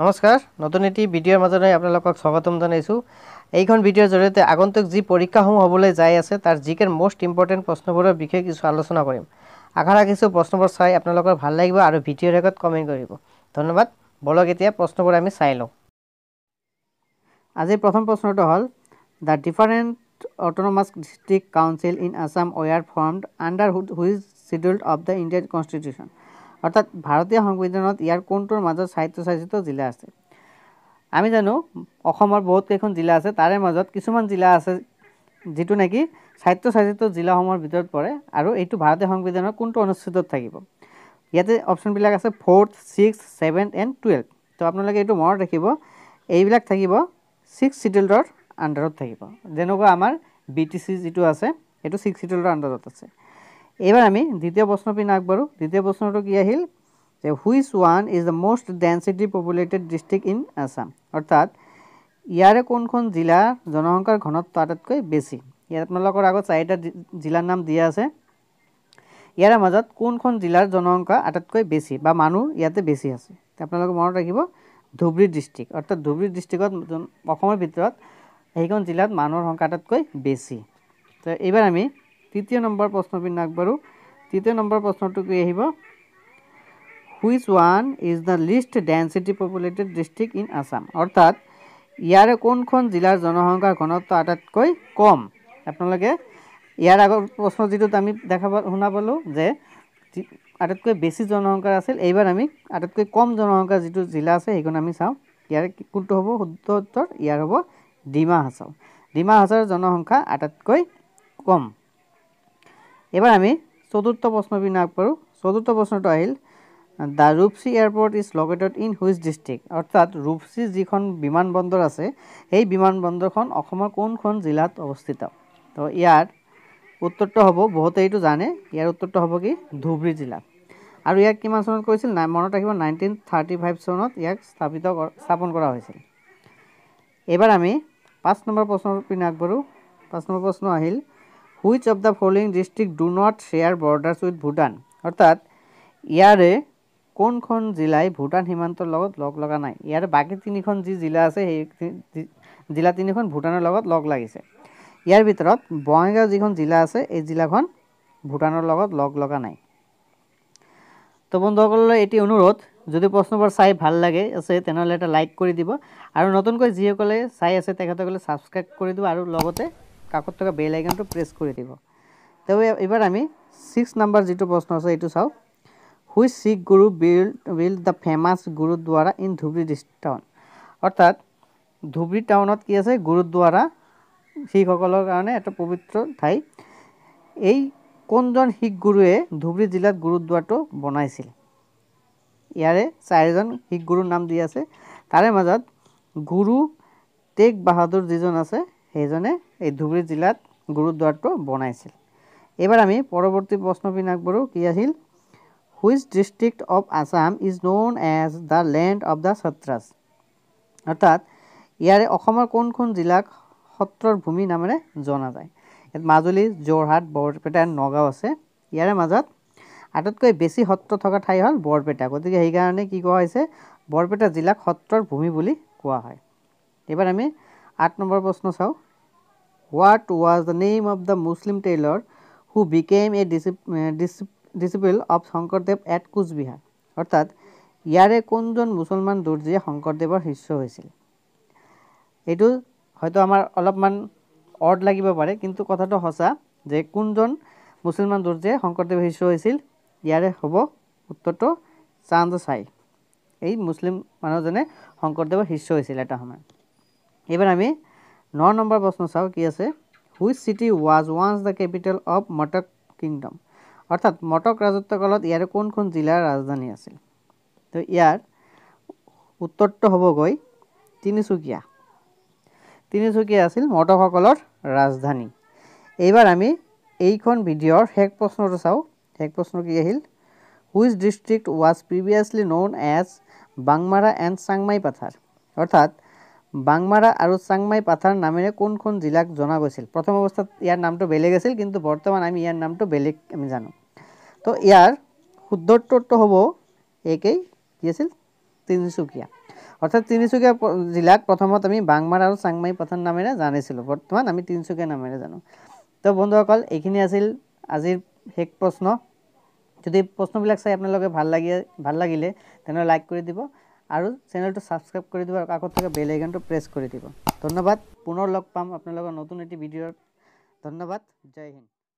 নমস্কার নতুন এটি ভিডিওর মাজনে আপনার স্বাগতম জানাইছো এইখন ভিডিওর জড়িয়ে আগন্তুক যীক্ষাসম হবলে যাই আছে তার জিকের মোস্ট ইম্পর্টেন্ট প্রশ্নবোর বিষয়ে কিছু আলোচনা করিম আখারা কিছু প্রশ্নবোর চাই আপনার ভাল লাগবে আর ভিডিওর আগত কমেন্ট করব ধন্যবাদ বলক এটা প্রশ্নবোর আমি চাই লো আজি প্রথম প্রশ্নটা হল the different autonomous district council in Assam were formed under which schedule of the Indian constitution অৰ্থাৎ ভাৰতীয় সংবিধানত ইয়াৰ কোনটোৰ মাজত স্বায়ত্বশাসিত জিলা আছে আমি জানো অসমৰ বহুত কেইখন জিলা আছে তাৰে মাজত কিছুমান জিলা আছে যিটো নেকি স্বায়ত্বশাসিত জিলাসমূহৰ ভিতৰত পৰে আৰু এইটো ভাৰতীয় সংবিধানৰ কোনটো অনুচ্ছেদত থাকিব ইয়াতে অপশ্যনবিলাক আছে fourth six seventh and twelve ত' আপোনালোকে এইটো মনত ৰাখিব এইবিলাক থাকিব ছিক্স চিডিউলৰ আণ্ডাৰত থাকিব যেনেকুৱা আমাৰ বি টি চি যিটো আছে সেইটো ছিক্স চিডিউলৰ আণ্ডাৰত আছে এইবাৰ আমি দ্বিতীয় প্ৰশ্ন প্ৰশ্নপিনে আগবাৰোঁ দ্বিতীয় প্ৰশ্নটো কি আহিল যে which one is the most density populated district in Assam অৰ্থাৎ ইয়াৰে কোনখন জিলাৰ জনসংখ্যাৰ ঘনত্ব আটাইতকৈ বেছি ইয়াত আপোনালোকৰ আগত চাৰিটা জিলাৰ নাম দিয়া আছে ইয়াৰে মাজত কোনখন জিলাৰ জনসংখ্যা আটাইতকৈ বেছি বা মানুহ ইয়াতে বেছি আছে আপোনালোকে মনত ৰাখিব ধুবুৰী ডিষ্ট্ৰিক্ট অৰ্থাৎ ধুবুৰী ডিষ্ট্ৰিক্টত অসমৰ ভিতৰত সেইখন জিলাত মানুহৰ সংখ্যা আটাইতকৈ বেছি তো এইবাৰ আমি তৃতীয় নম্বৰ প্ৰশ্ন প্ৰশ্নবিধ আগবাৰোঁ তৃতীয় নম্বৰ প্ৰশ্নটো কি আহিব which one is the least density populated district in Assam অৰ্থাৎ ইয়াৰে কোনখন জিলাৰ জনসংখ্যাৰ ঘনত্ব আটাইতকৈ কম আপোনালোকে ইয়াৰ আগৰ প্ৰশ্ন যিটোত আমি দেখা শুনা পালোঁ যে আটাইতকৈ বেছি জনসংখ্যাৰ আছিল এইবাৰ আমি আটাইতকৈ কম জনসংখ্যাৰ যিটো জিলা আছে সেইখন আমি চাওঁ ইয়াৰে কোনটো হ'ব শুদ্ধ উত্তৰ ইয়াৰ হ'ব ডিমা হাছাও ডিমা হাছাৰ জনসংখ্যা আটাইতকৈ কম এবাৰ আমি চতুৰ্থ পিনে আগবাৰোঁ চতুৰ্থ প্ৰশ্নটো আহিল the Rupsi airport is located in which district অৰ্থাৎ ৰূপচি যিখন বিমান বন্দৰ আছে সেই বিমান বন্দৰখন অসমৰ কোনখন জিলাত অৱস্থিত তো ইয়াৰ উত্তৰটো হ'ব বহুতে এইটো জানে ইয়াৰ উত্তৰটো হ'ব কি ধুবুৰী জিলা আৰু ইয়াক কিমান চনত কৈছিল নাই মনত ৰাখিব নাইনটিন থাৰ্টি ফাইভ চনত ইয়াক স্থাপিত স্থাপন কৰা হৈছিল এইবাৰ আমি পাঁচ নম্বৰ প্ৰশ্নৰ পিনে আগবাৰোঁ পাঁচ নম্বৰ প্ৰশ্ন আহিল which of the following district do not share borders with Bhutan অৰ্থাৎ ইয়াৰে কোনখন জিলাই ভূটান সীমান্তৰ লগত লগ লগা নাই ইয়াৰে বাকী তিনিখন যি জিলা আছে সেই জিলা তিনিখন ভূটানৰ লগত লগ লাগিছে ইয়াৰ ভিতৰত বঙাইগাঁও যিখন জিলা আছে এই জিলাখন ভূটানৰ লগত লগ লগা নাই তো বন্ধুসকললৈ এটি অনুৰোধ যদি প্ৰশ্নবোৰ চাই ভাল লাগে আছে তেনেহ'লে এটা লাইক কৰি দিব আৰু নতুনকৈ যিসকলে চাই আছে তেখেতসকলে ছাবস্ক্ৰাইব কৰি দিব আৰু লগতে কাকত থকা বেল আইকনটো প্ৰেছ কৰি দিব তো এইবাৰ আমি ছিক্স নম্বৰ যিটো প্ৰশ্ন আছে এইটো চাওঁ who Sikh guru build build the famous gurdwara in Dhubri district town অৰ্থাৎ ধুবুৰী টাউনত কি আছে গুৰুদ্বাৰা শিখসকলৰ কাৰণে এটা পবিত্ৰ ঠাই এই কোনজন শিখ গুৰুৱে ধুবুৰী জিলাত গুৰুদ্বাৰটো বনাইছিল ইয়াৰে চাৰিজন শিখ গুৰুৰ নাম দি আছে তাৰে মাজত গুৰু তেগ বাহাদুৰ যিজন আছে সেইজনে এই ধুবুৰী জিলাত গুৰুদ্বাৰটো বনাইছিল এইবাৰ আমি পৰৱৰ্তী প্ৰশ্ন প্ৰশ্নবিন আগবাৰো কি আহিল which district of Assam is known as the land of the satras অৰ্থাৎ ইয়াৰে অসমৰ কোনখন জিলাক সত্ৰৰ ভূমি নামেৰে জনা যায় ইয়াত মাজুলী যোৰহাট বৰপেটা নগাঁও আছে ইয়াৰে মাজত আটাইতকৈ বেছি সত্ৰ থকা ঠাই হ'ল বৰপেটা গতিকে সেইকাৰণে কি কোৱা হৈছে বৰপেটা জিলাক সত্ৰৰ ভূমি বুলি কোৱা হয় এইবাৰ আমি আঠ নম্বৰ প্ৰশ্ন চাওক what was the name of the Muslim tailor who became a disciple of Sankardev at Coochbehar অৰ্থাৎ ইয়াৰে কোনজন মুছলমান দৰ্জীয়ে শংকৰদেৱৰ শিষ্য হৈছিল এইটো হয়তো আমাৰ অলপমান অৰ্ড লাগিব পাৰে কিন্তু কথাটো সঁচা যে কোনজন মুছলমান দৰ্জীয়ে শংকৰদেৱ শিষ্য হৈছিল ইয়াৰে হ'ব উত্তৰটো চান্দ চাই এই মুছলিম মানুহজনে শংকৰদেৱৰ শিষ্য হৈছিল এটা সময়ত এবার আমি ন নম্বর প্রশ্ন চাও কি আছে which city was once the capital of Matak kingdom অর্থাৎ মটক রাজত্বকালত ইয়ার কোন কোন জিলার রাজধানী আছিল তো ইয়ার উত্তরটো হবগৈ তিনিচুকীয়া তিনিচুকীয়া আছিল মটকসকলের রাজধানী এইবার আমি এইখন ভিডিওর শেষ প্রশ্নটা চাও শেষ প্রশ্ন কি আহিল which district was previously known as Bangmara and Changmai Pathar অর্থাৎ বাংমাৰা আৰু চাংমাই পাথাৰ নামেৰে কোন কোন জিলাক জনা গৈছিল প্ৰথম অৱস্থাত ইয়াৰ নামটো বেলেগ আছিল কিন্তু বৰ্তমান আমি ইয়াৰ নামটো বেলেগ আমি জানো তো ইয়াৰ শুদ্ধ হ'ব একেই কি আছিল তিনিচুকীয়া অৰ্থাৎ তিনিচুকীয়া জিলাক প্ৰথমত আমি বাংমাৰা আৰু চাংমাই পাথাৰ নামেৰে জানিছিলোঁ বৰ্তমান আমি তিনিচুকীয়া নামেৰে জানো তো বন্ধুসকল এইখিনি আছিল আজিৰ শেষ প্ৰশ্ন যদি প্ৰশ্নবিলাক চাই আপোনালোকে ভাল লাগে ভাল লাগিলে তেনেহ'লে লাইক কৰি দিব আৰু চেনেলটো ছাবস্ক্ৰাইব কৰি দিব আৰু কাষত থকা বেল আইকনটো প্ৰেছ কৰি দিব ধন্যবাদ পুনৰ লগ পাম আপোনালোকৰ নতুন এটি ভিডিঅ'ত ধন্যবাদ জয় হিন্দ